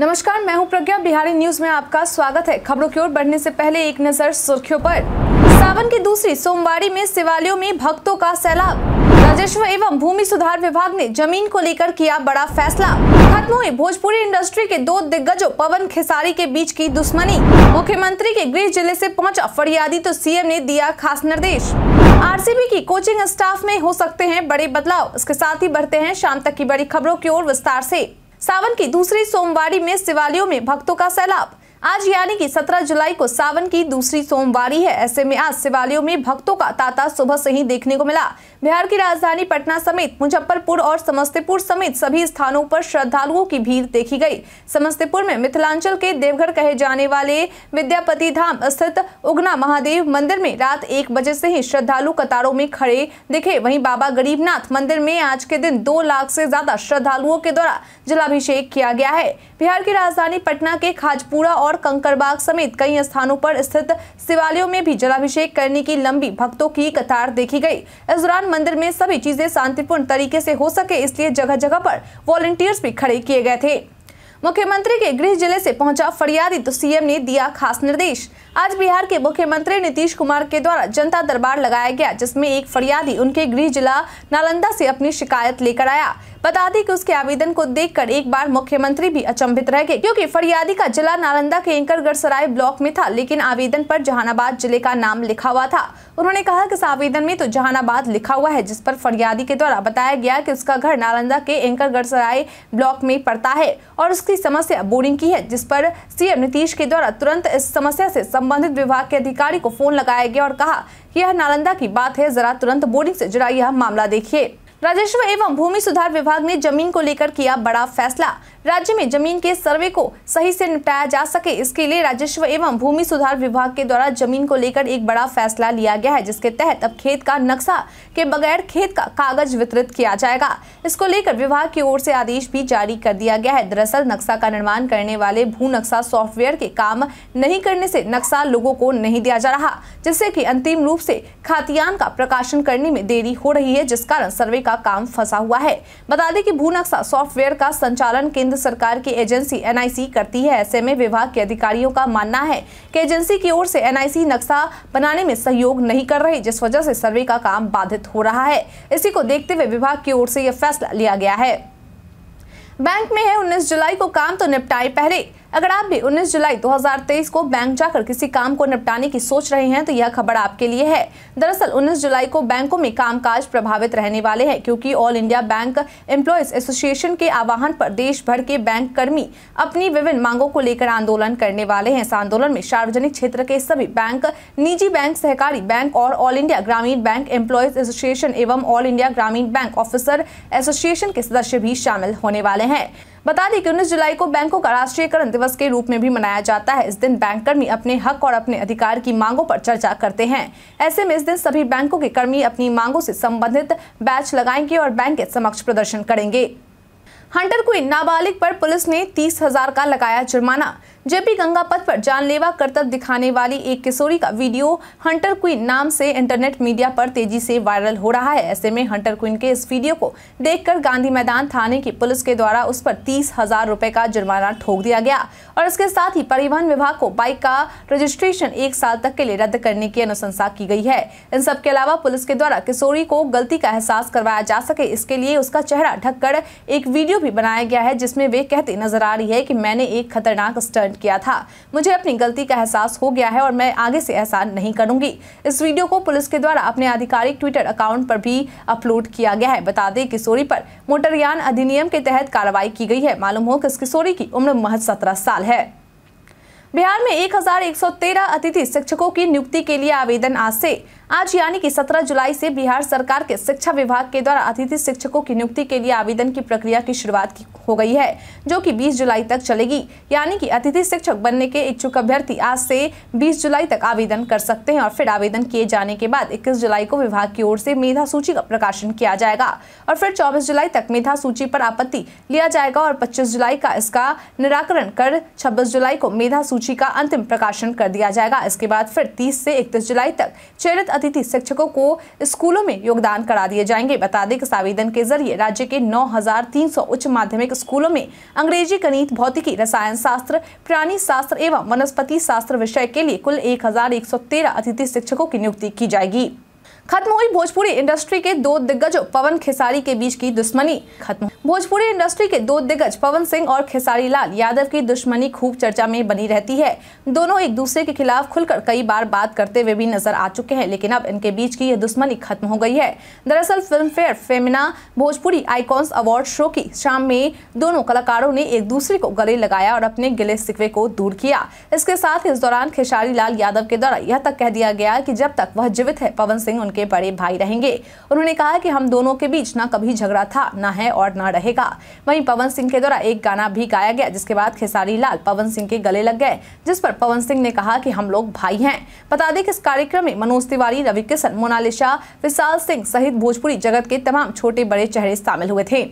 नमस्कार मैं हूं प्रज्ञा बिहारी न्यूज में आपका स्वागत है खबरों की ओर बढ़ने से पहले एक नजर सुर्खियों पर सावन की दूसरी सोमवारी में शिवालयों में भक्तों का सैलाब राजस्व एवं भूमि सुधार विभाग ने जमीन को लेकर किया बड़ा फैसला खत्म हुई भोजपुरी इंडस्ट्री के दो दिग्गजों पवन खेसारी के बीच की दुश्मनी मुख्यमंत्री के गृह जिले ऐसी पहुँचा फरियादी तो सीएम ने दिया खास निर्देश आरसीबी की कोचिंग स्टाफ में हो सकते हैं बड़े बदलाव इसके साथ ही बढ़ते हैं शाम तक की बड़ी खबरों की ओर विस्तार ऐसी सावन की दूसरी सोमवारी में शिवालयों में भक्तों का सैलाब आज यानी कि 17 जुलाई को सावन की दूसरी सोमवारी है ऐसे में आज शिवालयों में भक्तों का तांता सुबह से ही देखने को मिला बिहार की राजधानी पटना समेत मुजफ्फरपुर और समस्तीपुर समेत सभी स्थानों पर श्रद्धालुओं की भीड़ देखी गई समस्तीपुर में मिथिलांचल के देवघर कहे जाने वाले विद्यापति धाम स्थित उगना महादेव मंदिर में रात एक बजे से ही श्रद्धालु कतारों में खड़े दिखे वहीं बाबा गरीबनाथ मंदिर में आज के दिन दो लाख से ज्यादा श्रद्धालुओं के द्वारा जलाभिषेक किया गया है बिहार की राजधानी पटना के खाजपुरा और और कंकरबाग समेत कई स्थानों पर स्थित शिवालयों में भी जलाभिषेक करने की लंबी भक्तों की कतार देखी गई इस दौरान मंदिर में सभी चीजें शांतिपूर्ण तरीके से हो सके इसलिए जगह जगह पर वॉलंटियर्स भी खड़े किए गए थे मुख्यमंत्री के गृह जिले से पहुंचा फरियादी तो सीएम ने दिया खास निर्देश आज बिहार के मुख्यमंत्री नीतीश कुमार के द्वारा जनता दरबार लगाया गया जिसमें एक फरियादी उनके गृह जिला नालंदा से अपनी शिकायत लेकर आया बता दें कि उसके आवेदन को देखकर एक बार मुख्यमंत्री भी अचंभित रह गए क्योंकि फरियादी का जिला नालंदा के एंकरगढ़ सराय ब्लॉक में था लेकिन आवेदन पर जहानाबाद जिले का नाम लिखा हुआ था उन्होंने कहा कि इस आवेदन में तो जहानाबाद लिखा हुआ है जिस पर फरियादी के द्वारा बताया गया कि उसका घर नालंदा के एंकरगढ़ सराय ब्लॉक में पड़ता है और उसकी समस्या बोरिंग की है जिस पर सीएम नीतीश के द्वारा तुरंत इस समस्या से संबंधित विभाग के अधिकारी को फोन लगाया गया और कहा कि यह नालंदा की बात है जरा तुरंत बोरिंग से जुड़ा यह मामला देखिए राजस्व एवं भूमि सुधार विभाग ने जमीन को लेकर किया बड़ा फैसला राज्य में जमीन के सर्वे को सही से निपटाया जा सके इसके लिए राजस्व एवं भूमि सुधार विभाग के द्वारा जमीन को लेकर एक बड़ा फैसला लिया गया है जिसके तहत अब खेत का नक्शा के बगैर खेत का कागज वितरित किया जाएगा इसको लेकर विभाग की ओर से आदेश भी जारी कर दिया गया है दरअसल नक्शा का निर्माण करने वाले भू नक्शा सॉफ्टवेयर के काम नहीं करने से नक्शा लोगों को नहीं दिया जा रहा जिससे की अंतिम रूप से खातियान का प्रकाशन करने में देरी हो रही है जिस कारण सर्वे का काम फंसा हुआ है बता दें की भू नक्शा सॉफ्टवेयर का संचालन केंद्र केंद्र सरकार की एजेंसी एनआईसी करती है ऐसे में विभाग के अधिकारियों का मानना है कि एजेंसी की ओर से एनआईसी नक्शा बनाने में सहयोग नहीं कर रही जिस वजह से सर्वे का काम बाधित हो रहा है इसी को देखते हुए विभाग की ओर से यह फैसला लिया गया है बैंक में है उन्नीस जुलाई को काम तो निपटाए पहले अगर आप भी 19 जुलाई 2023 को बैंक जाकर किसी काम को निपटाने की सोच रहे हैं तो यह खबर आपके लिए है दरअसल 19 जुलाई को बैंकों में कामकाज प्रभावित रहने वाले हैं क्योंकि All India Bank Employees Association के आह्वान पर देश भर के बैंक कर्मी अपनी विभिन्न मांगों को लेकर आंदोलन करने वाले हैं इस आंदोलन में सार्वजनिक क्षेत्र के सभी बैंक निजी बैंक सहकारी बैंक और All India Gramin Bank Employees Association एवं All India Gramin Bank Officer Association के सदस्य भी शामिल होने वाले हैं बता दें कि उन्नीस जुलाई को बैंकों का राष्ट्रीयकरण दिवस के रूप में भी मनाया जाता है इस दिन बैंक कर्मी अपने हक और अपने अधिकार की मांगों पर चर्चा करते हैं ऐसे में इस दिन सभी बैंकों के कर्मी अपनी मांगों से संबंधित बैच लगाएंगे और बैंक के समक्ष प्रदर्शन करेंगे हंटर क्वीन नाबालिग पर पुलिस ने तीस हजार का लगाया जुर्माना जेपी गंगा पथ पर जानलेवा करतब दिखाने वाली एक किशोरी का वीडियो हंटर क्वीन नाम से इंटरनेट मीडिया पर तेजी से वायरल हो रहा है ऐसे में हंटर क्वीन के इस वीडियो को देखकर गांधी मैदान थाने की पुलिस के द्वारा उस पर तीस हजार रूपए का जुर्माना ठोक दिया गया और इसके साथ ही परिवहन विभाग को बाइक का रजिस्ट्रेशन एक साल तक के लिए रद्द करने की अनुशंसा की गई है इन सब के अलावा पुलिस के द्वारा किशोरी को गलती का एहसास करवाया जा सके इसके लिए उसका चेहरा ढककर एक वीडियो भी बनाया गया है जिसमे वे कहते नजर आ रही है की मैंने एक खतरनाक स्टंट कमेंट किया था मुझे अपनी गलती का एहसास हो गया है और मैं आगे से ऐसा नहीं करूंगी इस वीडियो को पुलिस के द्वारा अपने आधिकारिक ट्विटर अकाउंट पर भी अपलोड किया गया है बता दें किशोरी पर मोटरयान अधिनियम के तहत कार्रवाई की गई है मालूम हो कि इस किशोरी की उम्र महज सत्रह साल है बिहार में 1113 अतिथि शिक्षकों की नियुक्ति के लिए आवेदन आज से आज यानी कि 17 जुलाई से बिहार सरकार के शिक्षा विभाग के द्वारा अतिथि शिक्षकों की नियुक्ति के लिए आवेदन की प्रक्रिया की शुरुआत हो गई है जो कि 20 जुलाई तक चलेगी यानी कि अतिथि शिक्षक बनने के इच्छुक अभ्यर्थी आज से 20 जुलाई तक आवेदन कर सकते हैं और फिर आवेदन किए जाने के बाद 21 जुलाई को विभाग की ओर से मेधा सूची का प्रकाशन किया जाएगा और फिर चौबीस जुलाई तक मेधा सूची पर आपत्ति लिया जाएगा और पच्चीस जुलाई का इसका निराकरण कर छब्बीस जुलाई को मेधा सूची का अंतिम प्रकाशन कर दिया जाएगा इसके बाद फिर तीस से इकतीस जुलाई तक चयनित अतिथि शिक्षकों को स्कूलों में योगदान करा दिए जाएंगे बता दें इस आवेदन के जरिए राज्य के 9,300 उच्च माध्यमिक स्कूलों में अंग्रेजी गणित भौतिकी रसायन शास्त्र प्राणी शास्त्र एवं वनस्पति शास्त्र विषय के लिए कुल एक अतिथि शिक्षकों की नियुक्ति की जाएगी खत्म हुई भोजपुरी इंडस्ट्री के दो दिग्गजों पवन खेसारी के बीच की दुश्मनी खत्म भोजपुरी इंडस्ट्री के दो दिग्गज पवन सिंह और खेसारी लाल यादव की दुश्मनी खूब चर्चा में बनी रहती है दोनों एक दूसरे के खिलाफ खुलकर कई बार बात करते हुए भी नजर आ चुके हैं लेकिन अब इनके बीच की यह दुश्मनी खत्म हो गई है दरअसल Filmfare Femina Bhojpuri Icons Award show की शाम में दोनों कलाकारों ने एक दूसरे को गले लगाया और अपने गिले सिकवे को दूर किया इसके साथ इस दौरान खेसारी लाल यादव के द्वारा यह तक कह दिया गया की जब तक वह जीवित है पवन सिंह उनके उनके बड़े भाई रहेंगे उन्होंने कहा कि हम दोनों के बीच ना कभी झगड़ा था ना है और ना रहेगा वहीं पवन सिंह के द्वारा एक गाना भी गाया गया जिसके बाद खेसारी लाल पवन सिंह के गले लग गए जिस पर पवन सिंह ने कहा कि हम लोग भाई हैं बता दें कि इस कार्यक्रम में मनोज तिवारी रवि किशन मोनालिशा विशाल सिंह सहित भोजपुरी जगत के तमाम छोटे बड़े चेहरे शामिल हुए थे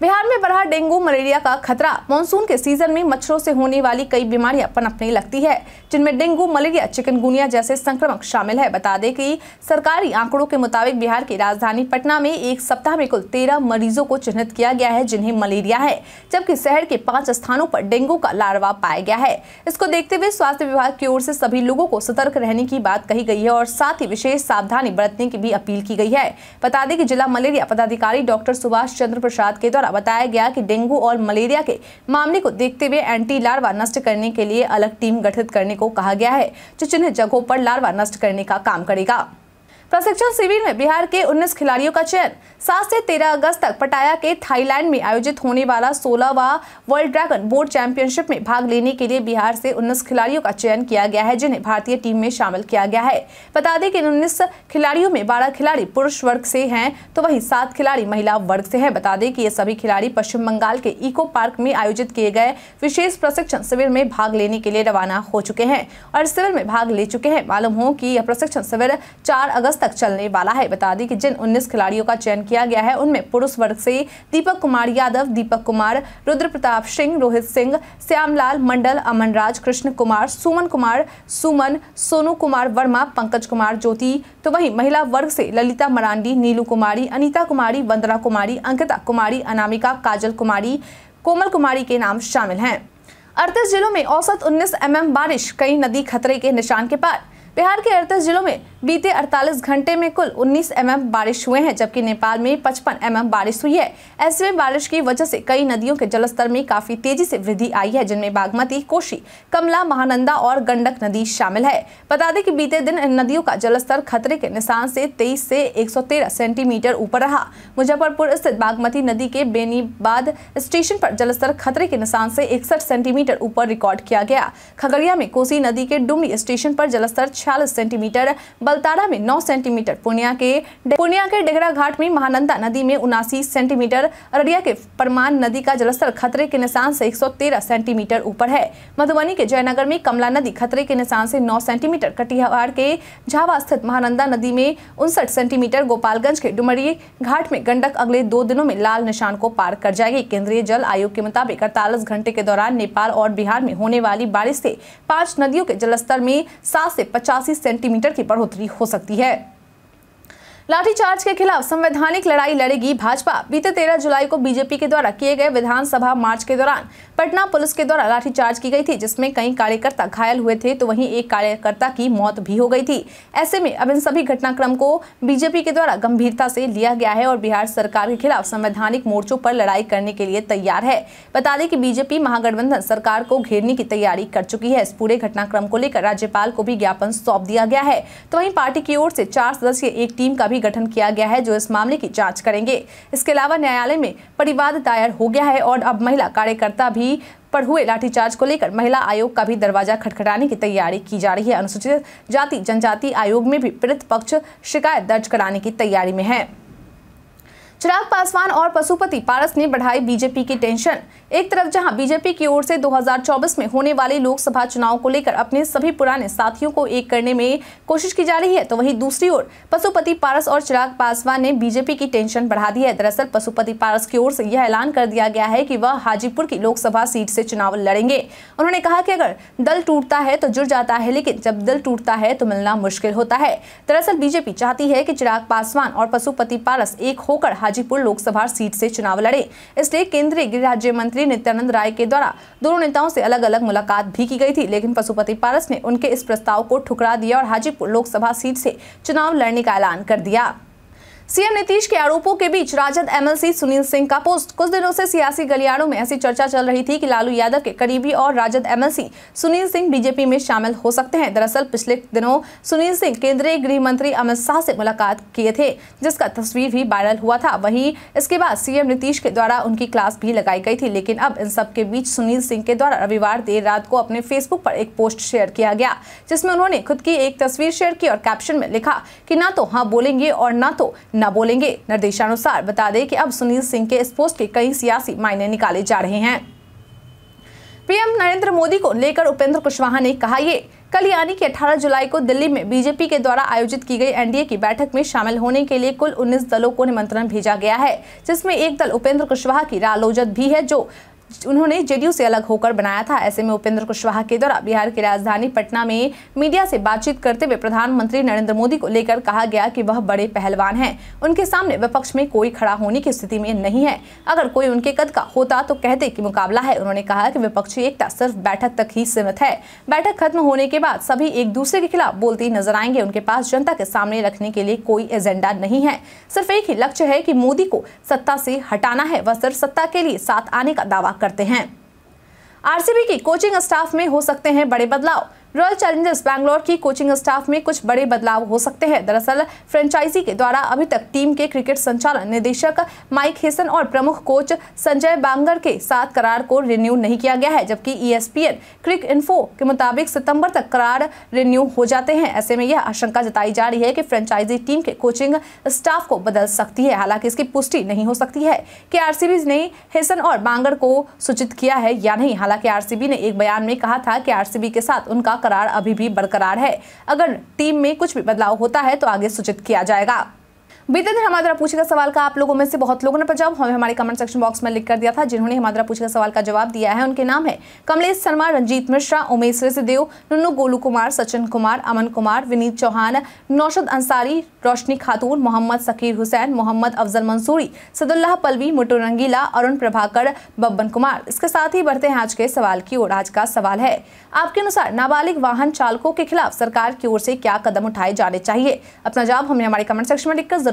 बिहार में बढ़ा डेंगू मलेरिया का खतरा मानसून के सीजन में मच्छरों से होने वाली कई बीमारियां पनपने लगती है जिनमें डेंगू मलेरिया चिकनगुनिया जैसे संक्रमक शामिल है बता दें कि सरकारी आंकड़ों के मुताबिक बिहार की राजधानी पटना में एक सप्ताह में कुल तेरह मरीजों को चिन्हित किया गया है जिन्हें मलेरिया है जबकि शहर के पांच स्थानों पर डेंगू का लारवा पाया गया है इसको देखते हुए स्वास्थ्य विभाग की ओर से सभी लोगों को सतर्क रहने की बात कही गई है और साथ ही विशेष सावधानी बरतने की भी अपील की गई है बता दें कि जिला मलेरिया पदाधिकारी डॉक्टर सुभाष चंद्र प्रसाद के द्वारा द्वारा बताया गया कि डेंगू और मलेरिया के मामले को देखते हुए एंटी लार्वा नष्ट करने के लिए अलग टीम गठित करने को कहा गया है जो चिन्हित जगहों पर लार्वा नष्ट करने का काम करेगा प्रशिक्षण शिविर में बिहार के 19 खिलाड़ियों का चयन 7 से 13 अगस्त तक पटाया के थाईलैंड में आयोजित होने वाला सोलहवा वर्ल्ड ड्रैगन बोर्ड चैंपियनशिप में भाग लेने के लिए बिहार से 19 खिलाड़ियों का चयन किया गया है जिन्हें भारतीय टीम में शामिल किया गया है बता दें कि इन उन्नीस खिलाड़ियों में बारह खिलाड़ी पुरुष वर्ग से है तो वही सात खिलाड़ी महिला वर्ग से है बता दें की ये सभी खिलाड़ी पश्चिम बंगाल के इको पार्क में आयोजित किए गए विशेष प्रशिक्षण शिविर में भाग लेने के लिए रवाना हो चुके हैं और शिविर में भाग ले चुके हैं मालूम हो की यह प्रशिक्षण शिविर चार अगस्त अगस्त तक चलने वाला है बता दें कि जिन 19 खिलाड़ियों का चयन किया गया है उनमें पुरुष वर्ग से दीपक कुमार यादव दीपक कुमार रुद्र प्रताप सिंह रोहित सिंह श्यामलाल मंडल अमन राज कृष्ण कुमार सुमन कुमार सुमन सोनू कुमार वर्मा पंकज कुमार ज्योति तो वही महिला वर्ग से ललिता मरांडी नीलू कुमारी अनिता कुमारी वंदना कुमारी अंकिता कुमारी अनामिका काजल कुमारी कोमल कुमारी के नाम शामिल हैं अड़तीस जिलों में औसत 19 एमएम बारिश कई नदी खतरे के निशान के पार बिहार के अड़तीस जिलों में बीते 48 घंटे में कुल 19 एमएम बारिश हुए हैं जबकि नेपाल में 55 एमएम बारिश हुई है ऐसे में बारिश की वजह से कई नदियों के जलस्तर में काफी तेजी से वृद्धि आई है जिनमें बागमती कोशी कमला महानंदा और गंडक नदी शामिल है बता दें कि बीते दिन इन नदियों का जलस्तर खतरे के निशान से तेईस से एक सेंटीमीटर ऊपर रहा मुजफ्फरपुर स्थित बागमती नदी के बेनीबाद स्टेशन पर जलस्तर खतरे के निशान से इकसठ सेंटीमीटर ऊपर रिकॉर्ड किया गया खगड़िया में कोसी नदी के डुमरी स्टेशन पर जलस्तर छियालीस सेंटीमीटर बलतारा में 9 सेंटीमीटर पूर्णिया के पूर्णिया के डेगरा घाट में महानंदा नदी में उनासी सेंटीमीटर अररिया के परमान नदी का जलस्तर खतरे के निशान से 113 सेंटीमीटर ऊपर है मधुबनी के जयनगर में कमला नदी खतरे के निशान से 9 सेंटीमीटर कटिहार के झावा स्थित महानंदा नदी में उनसठ सेंटीमीटर गोपालगंज के डुमरी घाट में गंडक अगले दो दिनों में लाल निशान को पार कर जाएगी केंद्रीय जल आयोग के मुताबिक अड़तालीस घंटे के दौरान नेपाल और बिहार में होने वाली बारिश से पांच नदियों के जलस्तर में सात से पचासी सेंटीमीटर की बढ़ोतरी बढ़ोतरी हो सकती है लाठीचार्ज के खिलाफ संवैधानिक लड़ाई लड़ेगी भाजपा बीते तेरह जुलाई को बीजेपी के द्वारा किए गए विधानसभा मार्च के दौरान पटना पुलिस के द्वारा लाठीचार्ज की गई थी जिसमें कई कार्यकर्ता घायल हुए थे तो वहीं एक कार्यकर्ता की मौत भी हो गई थी ऐसे में अब इन सभी घटनाक्रम को बीजेपी के द्वारा गंभीरता से लिया गया है और बिहार सरकार के खिलाफ संवैधानिक मोर्चों पर लड़ाई करने के लिए तैयार है बता दें कि बीजेपी महागठबंधन सरकार को घेरने की तैयारी कर चुकी है इस पूरे घटनाक्रम को लेकर राज्यपाल को भी ज्ञापन सौंप दिया गया है तो वहीं पार्टी की ओर से चार सदस्य एक टीम का भी गठन किया गया है जो इस मामले की जांच करेंगे इसके अलावा न्यायालय में परिवाद दायर हो गया है और अब महिला कार्यकर्ता भी पर हुए लाठीचार्ज को लेकर महिला आयोग का भी दरवाजा खटखटाने की तैयारी की जा रही है अनुसूचित जाति जनजाति आयोग में भी पीड़ित पक्ष शिकायत दर्ज कराने की तैयारी में है चिराग पासवान और पशुपति पारस ने बढ़ाई बीजेपी की टेंशन एक तरफ जहां बीजेपी की ओर से 2024 में होने वाले लोकसभा चुनाव को लेकर अपने सभी पुराने साथियों को एक करने में कोशिश की जा रही है तो वहीं दूसरी ओर पशुपति पारस और चिराग पासवान ने बीजेपी की टेंशन बढ़ा दी है दरअसल पशुपति पारस की ओर से यह ऐलान कर दिया गया है कि वह हाजीपुर की लोकसभा सीट से चुनाव लड़ेंगे उन्होंने कहा कि अगर दल टूटता है तो जुड़ जाता है लेकिन जब दल टूटता है तो मिलना मुश्किल होता है दरअसल बीजेपी चाहती है कि चिराग पासवान और पशुपति पारस एक होकर हाजीपुर लोकसभा सीट से चुनाव लड़े इसलिए केंद्रीय गृह राज्य मंत्री मुख्यमंत्री नित्यानंद राय के द्वारा दोनों नेताओं से अलग अलग मुलाकात भी की गई थी लेकिन पशुपति पारस ने उनके इस प्रस्ताव को ठुकरा दिया और हाजीपुर लोकसभा सीट से चुनाव लड़ने का ऐलान कर दिया सीएम नीतीश के आरोपों के बीच राजद एमएलसी सुनील सिंह का पोस्ट कुछ दिनों से सियासी गलियारों में ऐसी चर्चा चल रही थी कि लालू यादव के करीबी और राजद एमएलसी सुनील सिंह बीजेपी में शामिल हो सकते हैं दरअसल पिछले दिनों सुनील सिंह केंद्रीय गृह मंत्री अमित शाह से मुलाकात किए थे जिसका तस्वीर भी वायरल हुआ था वही इसके बाद सीएम नीतीश के द्वारा उनकी क्लास भी लगाई गई थी लेकिन अब इन सब के बीच सुनील सिंह के द्वारा रविवार देर रात को अपने फेसबुक पर एक पोस्ट शेयर किया गया जिसमें उन्होंने खुद की एक तस्वीर शेयर की और कैप्शन में लिखा की न तो हाँ बोलेंगे और न तो न बोलेंगे निर्देशानुसार बता दें कि अब सुनील सिंह के इस पोस्ट के कई सियासी मायने निकाले जा रहे हैं पीएम नरेंद्र मोदी को लेकर उपेंद्र कुशवाहा ने कहा ये कल यानी कि 18 जुलाई को दिल्ली में बीजेपी के द्वारा आयोजित की गई एनडीए की बैठक में शामिल होने के लिए कुल 19 दलों को निमंत्रण भेजा गया है जिसमें एक दल उपेंद्र कुशवाहा की रालोजत भी है जो उन्होंने जेडीयू से अलग होकर बनाया था ऐसे में उपेंद्र कुशवाहा के द्वारा बिहार की राजधानी पटना में मीडिया से बातचीत करते हुए प्रधानमंत्री नरेंद्र मोदी को लेकर कहा गया कि वह बड़े पहलवान हैं उनके सामने विपक्ष में कोई खड़ा होने की स्थिति में नहीं है अगर कोई उनके कद का होता तो कहते कि मुकाबला है उन्होंने कहा कि विपक्षी एकता सिर्फ बैठक तक ही सीमित है बैठक खत्म होने के बाद सभी एक दूसरे के खिलाफ बोलते नजर आएंगे उनके पास जनता के सामने रखने के लिए कोई एजेंडा नहीं है सिर्फ एक ही लक्ष्य है कि मोदी को सत्ता से हटाना है वह सिर्फ सत्ता के लिए साथ आने का दावा करते हैं आरसीबी की कोचिंग स्टाफ में हो सकते हैं बड़े बदलाव रॉयल चैलेंजर्स बैंगलोर की कोचिंग स्टाफ में कुछ बड़े बदलाव हो सकते हैं दरअसल फ्रेंचाइजी के द्वारा अभी तक टीम के क्रिकेट संचालन निदेशक माइक हेसन और प्रमुख कोच संजय बांगर के साथ करार को रिन्यू नहीं किया गया है जबकि ईएसपीएन क्रिक इन्फो के मुताबिक सितंबर तक करार रिन्यू हो जाते हैं ऐसे में यह आशंका जताई जा रही है कि फ्रेंचाइजी टीम के कोचिंग स्टाफ को बदल सकती है हालांकि इसकी पुष्टि नहीं हो सकती है कि आर ने हेसन और बांगर को सूचित किया है या नहीं हालांकि आरसीबी ने एक बयान में कहा था कि आरसीबी के साथ उनका करार अभी भी बरकरार है अगर टीम में कुछ भी बदलाव होता है तो आगे सूचित किया जाएगा बीते दिन हमारा पूछेगा पूछे सवाल का आप लोगों में से बहुत लोगों ने जवाब हमें हमारे कमेंट सेक्शन बॉक्स में लिख कर दिया था जिन्होंने हमारा पूछेगा पूछे सवाल का जवाब दिया है उनके नाम है कमलेश शर्मा रंजीत मिश्रा उमेश सिदेव नुनू गोलू कुमार सचिन कुमार अमन कुमार विनीत चौहान नौशद अंसारी रोशनी खातून मोहम्मद सकीर हुसैन मोहम्मद अफजल मंसूरी सदुल्लाह पलवी मुटो रंगीला अरुण प्रभाकर बब्बन कुमार इसके साथ ही बढ़ते हैं आज के सवाल की ओर आज का सवाल है आपके अनुसार नाबालिग वाहन चालकों के खिलाफ सरकार की ओर से क्या कदम उठाए जाने चाहिए अपना जवाब हमने हमारे कमेंट सेक्शन में लिखकर